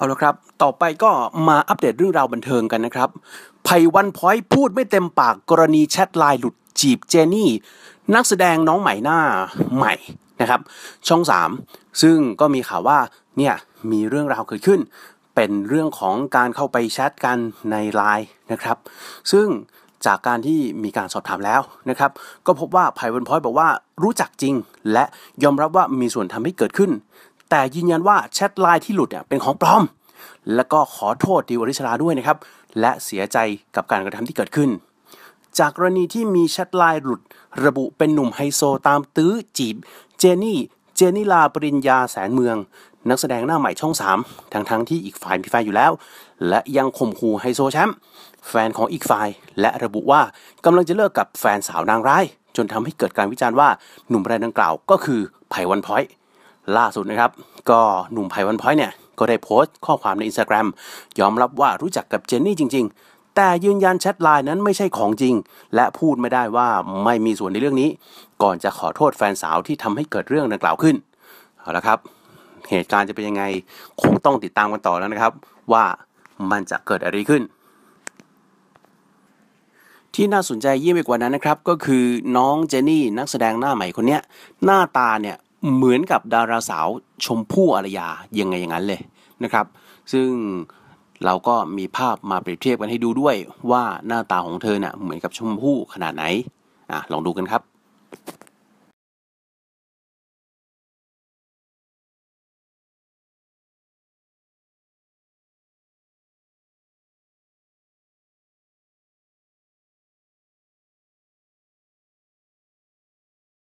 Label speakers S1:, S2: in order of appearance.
S1: เอาละครับ ต่อไปก็มาอัปเดตเรื่องราวบันเทิงกันนะครับไพวันพอยพูดไม่เต็มปากกรณีแชทไลน์หลุดจีบเจนี่ นักแสดงน้องใหม่หน้าใหม่ นะครับ ช่อง 3 ซึ่งก็มีข่าวว่าเนี่ยมีเรื่องราวเกิดขึ้น เป็นเรื่องของการเข้าไปแชทกันในไลน์นะครับ ซึ่งจากการที่มีการสอบถามแล้วนะครับก็พบว่าไพวันพอยบอกว่ารู้จักจริง และยอมรับว่ามีส่วนทำให้เกิดขึ้นแต่ยืนยันว่าแชทไลน์ที่หลุดเนี่ยเป็นของปลอม แล้วก็ขอโทษดิวอริชลาด้วยนะครับ และเสียใจกับการกระทำที่เกิดขึ้น จากกรณีที่มีแชทไลน์หลุดระบุเป็นหนุ่มไฮโซตามตื้อจีบเจนี่ เจนิลาปริญญาแสนเมือง นักแสดงหน้าใหม่ช่อง 3 ทั้งทั้งที่อีกฝ่ายมีแฟนอยู่แล้ว และยังข่มขู่ไฮโซแชมป์แฟนของอีกฝ่ายและระบุว่ากำลังจะเลิกกับแฟนสาวนางร้าย จนทำให้เกิดการวิจารณ์ว่าหนุ่มรายดังกล่าวก็คือไผ่วันพ้อยล่าสุดนะครับ ก็หนุ่มไพวันพ้อยเนี่ย ก็ได้โพสต์ข้อความในอินสตาแกรมยอมรับว่ารู้จักกับเจนนี่จริงๆ แต่ยืนยันแชทไลน์นั้นไม่ใช่ของจริง และพูดไม่ได้ว่าไม่มีส่วนในเรื่องนี้ ก่อนจะขอโทษแฟนสาวที่ทำให้เกิดเรื่องดังกล่าวขึ้นเอาละครับ เหตุการณ์จะเป็นยังไงคงต้องติดตามกันต่อแล้วนะครับ ว่ามันจะเกิดอะไรขึ้น ที่น่าสนใจยิ่งไปกว่านั้นนะครับ ก็คือน้องเจนนี่นักแสดงหน้าใหม่คนนี้หน้าตาเนี่ยเหมือนกับดาราสาวชมพู่อารยา ยังไงอย่างนั้นเลยนะครับ ซึ่งเราก็มีภาพมาเปรียบเทียบกันให้ดูด้วยว่าหน้าตาของเธอเนะ่ะเหมือนกับชมพู่ขนาดไหนอ่ะลองดูกันครับ